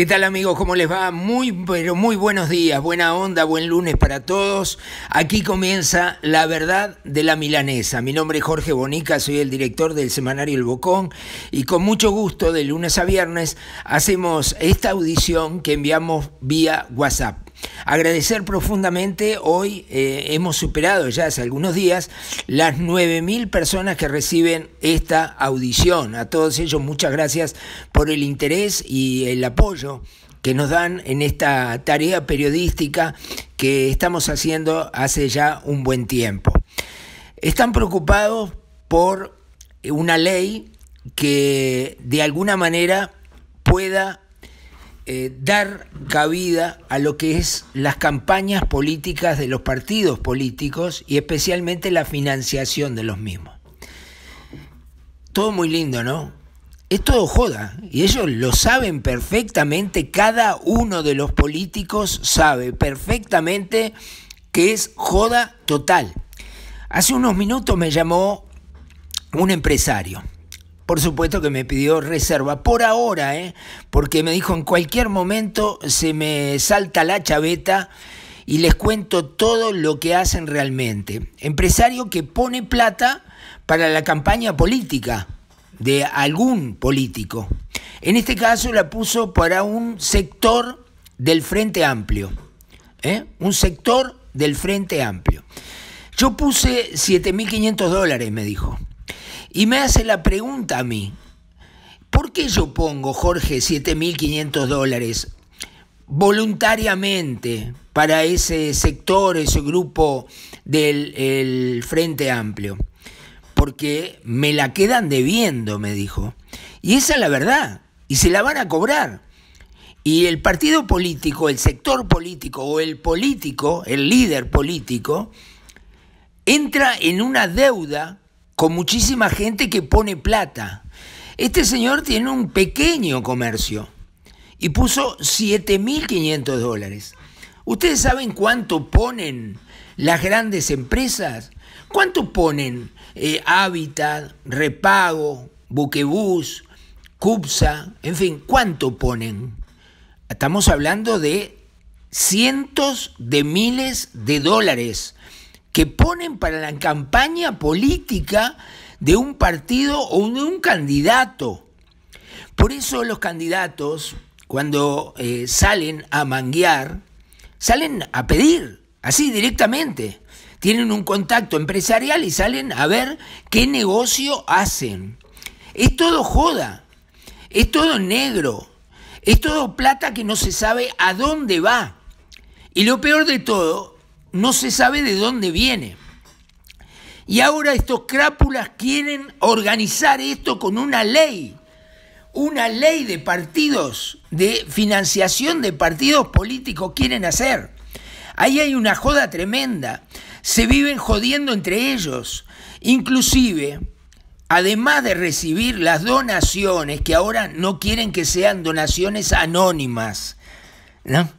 ¿Qué tal amigos? ¿Cómo les va? Muy, pero muy buenos días, buena onda, buen lunes para todos. Aquí comienza La Verdad de la Milanesa. Mi nombre es Jorge Bonica, soy el director del semanario El Bocón y con mucho gusto de lunes a viernes hacemos esta audición que enviamos vía WhatsApp. Agradecer profundamente, hoy eh, hemos superado ya hace algunos días las 9.000 personas que reciben esta audición. A todos ellos muchas gracias por el interés y el apoyo que nos dan en esta tarea periodística que estamos haciendo hace ya un buen tiempo. Están preocupados por una ley que de alguna manera pueda eh, dar cabida a lo que es las campañas políticas de los partidos políticos y especialmente la financiación de los mismos. Todo muy lindo, ¿no? Es todo joda y ellos lo saben perfectamente, cada uno de los políticos sabe perfectamente que es joda total. Hace unos minutos me llamó un empresario por supuesto que me pidió reserva. Por ahora, ¿eh? porque me dijo en cualquier momento se me salta la chaveta y les cuento todo lo que hacen realmente. Empresario que pone plata para la campaña política de algún político. En este caso la puso para un sector del Frente Amplio. ¿eh? Un sector del Frente Amplio. Yo puse 7.500 dólares, me dijo. Y me hace la pregunta a mí, ¿por qué yo pongo, Jorge, 7.500 dólares voluntariamente para ese sector, ese grupo del Frente Amplio? Porque me la quedan debiendo, me dijo. Y esa es la verdad, y se la van a cobrar. Y el partido político, el sector político o el político, el líder político, entra en una deuda con muchísima gente que pone plata. Este señor tiene un pequeño comercio y puso 7.500 dólares. ¿Ustedes saben cuánto ponen las grandes empresas? ¿Cuánto ponen eh, Habitat, Repago, Buquebus, CUPSA? En fin, ¿cuánto ponen? Estamos hablando de cientos de miles de dólares que ponen para la campaña política de un partido o de un candidato. Por eso los candidatos, cuando eh, salen a manguear, salen a pedir, así directamente. Tienen un contacto empresarial y salen a ver qué negocio hacen. Es todo joda, es todo negro, es todo plata que no se sabe a dónde va. Y lo peor de todo no se sabe de dónde viene. Y ahora estos crápulas quieren organizar esto con una ley, una ley de partidos, de financiación de partidos políticos quieren hacer. Ahí hay una joda tremenda. Se viven jodiendo entre ellos. Inclusive, además de recibir las donaciones, que ahora no quieren que sean donaciones anónimas, ¿no?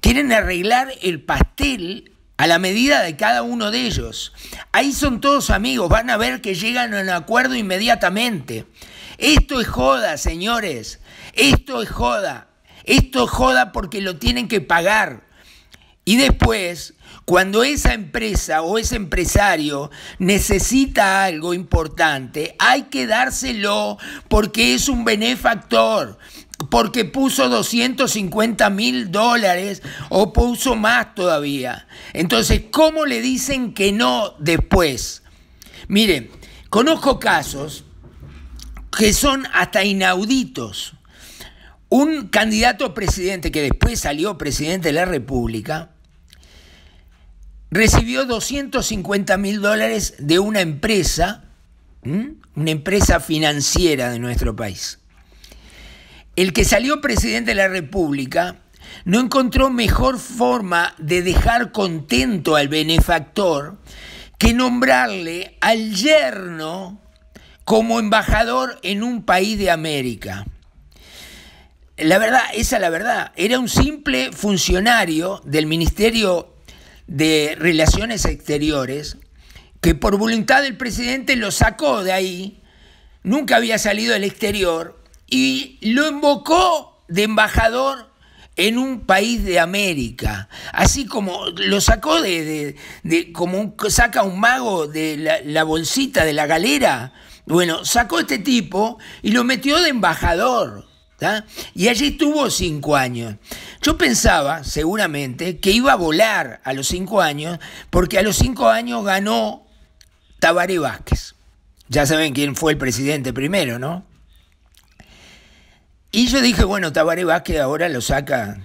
quieren arreglar el pastel a la medida de cada uno de ellos. Ahí son todos amigos, van a ver que llegan a un acuerdo inmediatamente. Esto es joda, señores, esto es joda, esto es joda porque lo tienen que pagar. Y después cuando esa empresa o ese empresario necesita algo importante, hay que dárselo porque es un benefactor porque puso 250 mil dólares o puso más todavía. Entonces, ¿cómo le dicen que no después? Miren, conozco casos que son hasta inauditos. Un candidato a presidente que después salió presidente de la República recibió 250 mil dólares de una empresa, una empresa financiera de nuestro país. El que salió presidente de la República no encontró mejor forma de dejar contento al benefactor que nombrarle al yerno como embajador en un país de América. La verdad, esa es la verdad. Era un simple funcionario del Ministerio de Relaciones Exteriores, que por voluntad del presidente lo sacó de ahí, nunca había salido al exterior, y lo invocó de embajador en un país de América, así como lo sacó de, como saca un mago de la, la bolsita de la galera, bueno, sacó este tipo y lo metió de embajador y allí estuvo cinco años. Yo pensaba, seguramente, que iba a volar a los cinco años, porque a los cinco años ganó Tabaré Vázquez. Ya saben quién fue el presidente primero, ¿no? Y yo dije, bueno, Tabaré Vázquez ahora lo saca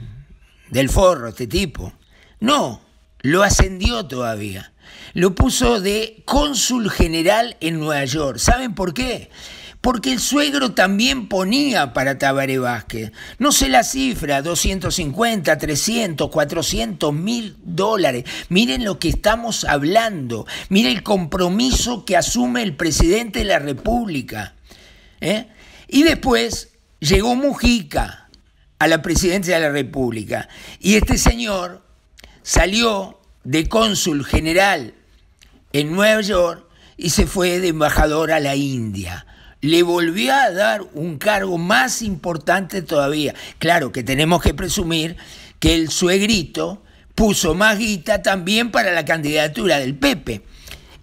del forro este tipo. No, lo ascendió todavía. Lo puso de cónsul general en Nueva York. ¿Saben por qué? porque el suegro también ponía para Tabare Vázquez. No sé la cifra, 250, 300, 400 mil dólares. Miren lo que estamos hablando, miren el compromiso que asume el presidente de la República. ¿eh? Y después llegó Mujica a la presidencia de la República y este señor salió de cónsul general en Nueva York y se fue de embajador a la India le volvió a dar un cargo más importante todavía. Claro que tenemos que presumir que el suegrito puso más guita también para la candidatura del Pepe.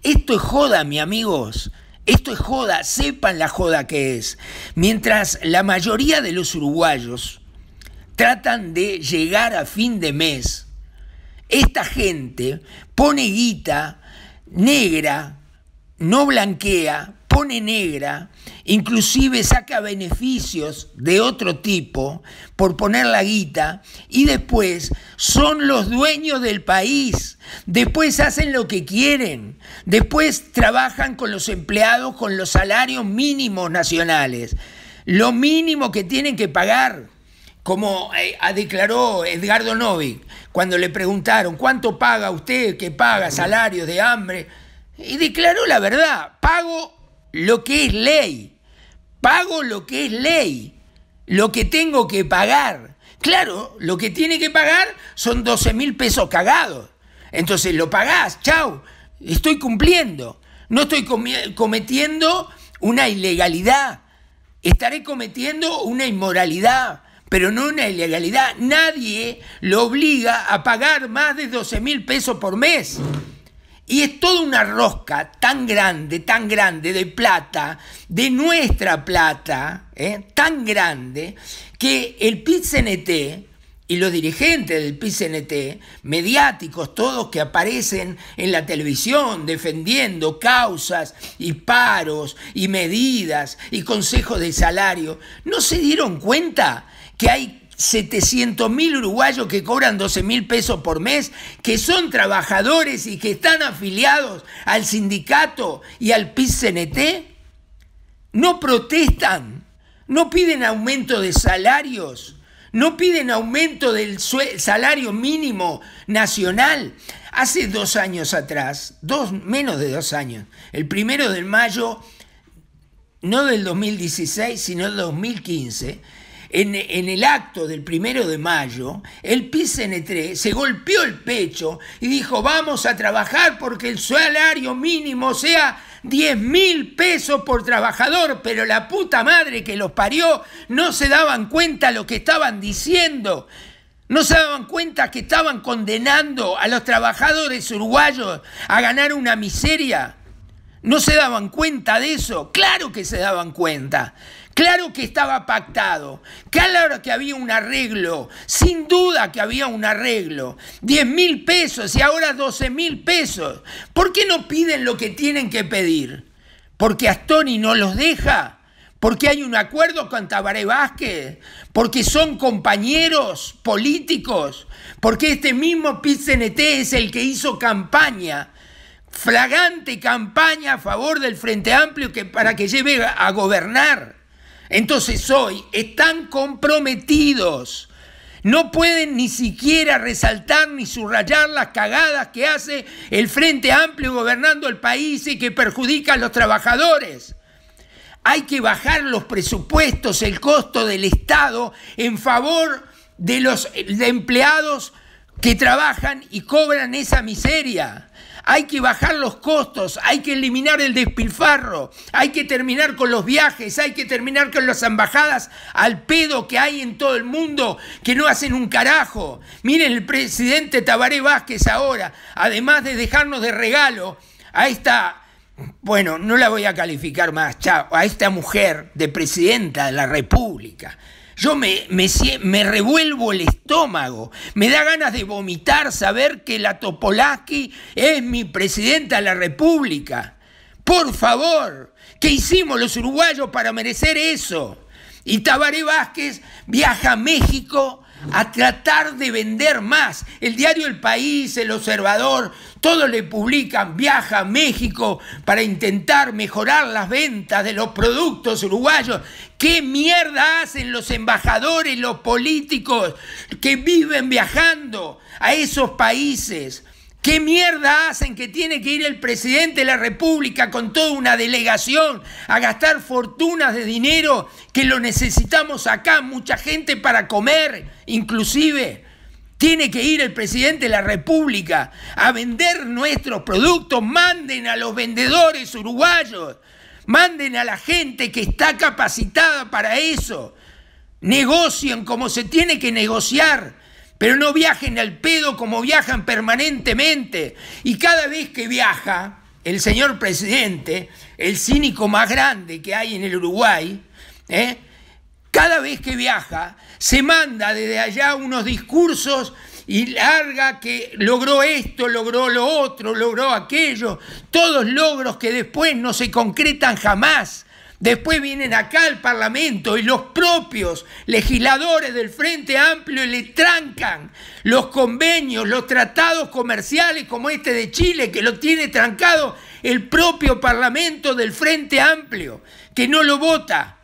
Esto es joda, mis amigos. Esto es joda, sepan la joda que es. Mientras la mayoría de los uruguayos tratan de llegar a fin de mes, esta gente pone guita negra, no blanquea, pone negra, inclusive saca beneficios de otro tipo por poner la guita y después son los dueños del país, después hacen lo que quieren, después trabajan con los empleados con los salarios mínimos nacionales, lo mínimo que tienen que pagar como eh, declaró Edgardo Novik cuando le preguntaron, ¿cuánto paga usted que paga salarios de hambre? Y declaró la verdad, pago lo que es ley, pago lo que es ley, lo que tengo que pagar. Claro, lo que tiene que pagar son 12 mil pesos cagados. Entonces lo pagás, chao, estoy cumpliendo. No estoy cometiendo una ilegalidad. Estaré cometiendo una inmoralidad, pero no una ilegalidad. Nadie lo obliga a pagar más de 12 mil pesos por mes. Y es toda una rosca tan grande, tan grande de plata, de nuestra plata, ¿eh? tan grande, que el pit y los dirigentes del pit mediáticos todos que aparecen en la televisión defendiendo causas y paros y medidas y consejos de salario, no se dieron cuenta que hay 700 mil uruguayos que cobran 12 mil pesos por mes, que son trabajadores y que están afiliados al sindicato y al PIS-CNT, no protestan, no piden aumento de salarios, no piden aumento del salario mínimo nacional. Hace dos años atrás, dos, menos de dos años, el primero de mayo, no del 2016, sino del 2015, en, el acto del primero de mayo, el PSN3 se golpeó el pecho y dijo, vamos a trabajar porque el salario mínimo sea 10 mil pesos por trabajador, pero la puta madre que los parió no se daban cuenta lo que estaban diciendo. No se daban cuenta que estaban condenando a los trabajadores uruguayos a ganar una miseria. No se daban cuenta de eso. Claro que se daban cuenta. Claro que estaba pactado, claro que había un arreglo, sin duda que había un arreglo. 10 mil pesos y ahora 12 mil pesos. ¿Por qué no piden lo que tienen que pedir? ¿Porque Astoni no los deja? ¿Porque hay un acuerdo con Tabaré Vázquez? ¿Porque son compañeros políticos? ¿Porque este mismo Piz es el que hizo campaña? flagrante campaña a favor del Frente Amplio que, para que lleve a gobernar. Entonces hoy están comprometidos. No pueden ni siquiera resaltar ni subrayar las cagadas que hace el Frente Amplio gobernando el país y que perjudica a los trabajadores. Hay que bajar los presupuestos, el costo del Estado en favor de los eh, empleados que trabajan y cobran esa miseria hay que bajar los costos, hay que eliminar el despilfarro, hay que terminar con los viajes, hay que terminar con las embajadas al pedo que hay en todo el mundo que no hacen un carajo. Miren el presidente Tabaré Vázquez ahora, además de dejarnos de regalo a esta bueno, no la voy a calificar más, chao, a esta mujer de presidenta de la República. Yo me, revuelvo el estómago, me da ganas de vomitar saber que la Topolaski es mi presidenta de la República. Por favor, ¿qué hicimos los uruguayos para merecer eso? Y Tabaré Vázquez viaja a México a tratar de vender más. El diario El País, El Observador, todos le publican, viaja a México para intentar mejorar las ventas de los productos uruguayos. ¿Qué mierda hacen los embajadores, los políticos que viven viajando a esos países? ¿Qué mierda hacen que tiene que ir el presidente de la República con toda una delegación a gastar fortunas de dinero que lo necesitamos acá, mucha gente para comer, inclusive? Tiene que ir el presidente de la República a vender nuestros productos, manden a los vendedores uruguayos, manden a la gente que está capacitada para eso, negocien como se tiene que negociar pero no viajen al pedo como viajan permanentemente. Y cada vez que viaja el señor presidente, el cínico más grande que hay en el Uruguay, ¿eh? cada vez que viaja se manda desde allá unos discursos y larga que logró esto, logró lo otro, logró aquello, todos logros que después no se concretan jamás. Después vienen acá al Parlamento y los propios legisladores del Frente Amplio le trancan los convenios, los tratados comerciales como este de Chile, que lo tiene trancado el propio Parlamento del Frente Amplio, que no lo vota.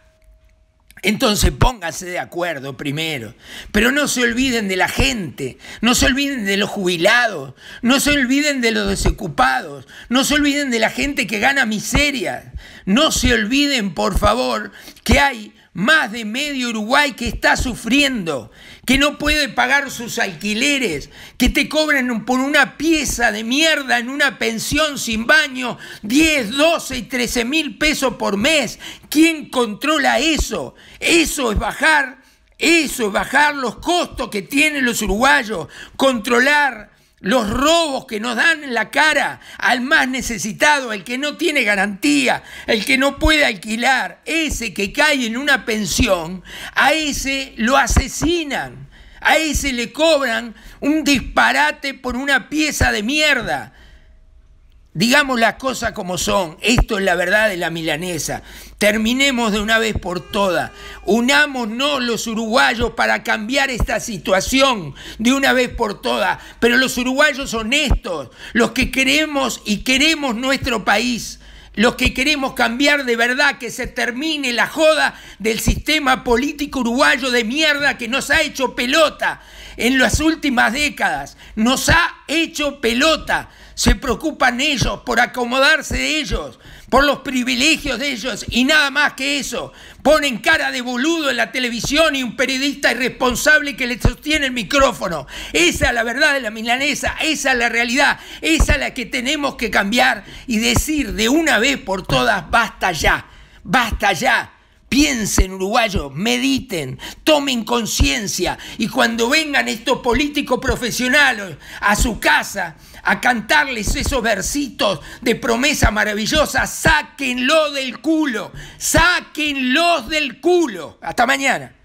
Entonces póngase de acuerdo primero, pero no se olviden de la gente, no se olviden de los jubilados, no se olviden de los desocupados, no se olviden de la gente que gana miseria, no se olviden, por favor, que hay más de medio Uruguay que está sufriendo, que no puede pagar sus alquileres, que te cobran por una pieza de mierda en una pensión sin baño 10, 12 y 13 mil pesos por mes. ¿Quién controla eso? Eso es bajar, eso es bajar los costos que tienen los uruguayos, controlar los robos que nos dan en la cara al más necesitado, el que no tiene garantía, el que no puede alquilar, ese que cae en una pensión, a ese lo asesinan, a ese le cobran un disparate por una pieza de mierda. Digamos las cosas como son, esto es la verdad de la milanesa. Terminemos de una vez por todas. Unámonos los uruguayos para cambiar esta situación de una vez por todas. Pero los uruguayos honestos, los que queremos y queremos nuestro país, los que queremos cambiar de verdad, que se termine la joda del sistema político uruguayo de mierda que nos ha hecho pelota en las últimas décadas. Nos ha hecho pelota. Se preocupan ellos por acomodarse de ellos por los privilegios de ellos y nada más que eso. Ponen cara de boludo en la televisión y un periodista irresponsable que le sostiene el micrófono. Esa es la verdad de la milanesa, esa es la realidad, esa es la que tenemos que cambiar y decir de una vez por todas, basta ya, basta ya. Piensen uruguayos, mediten, tomen conciencia y cuando vengan estos políticos profesionales a su casa a cantarles esos versitos de promesa maravillosa, sáquenlo del culo, sáquenlos del culo. Hasta mañana.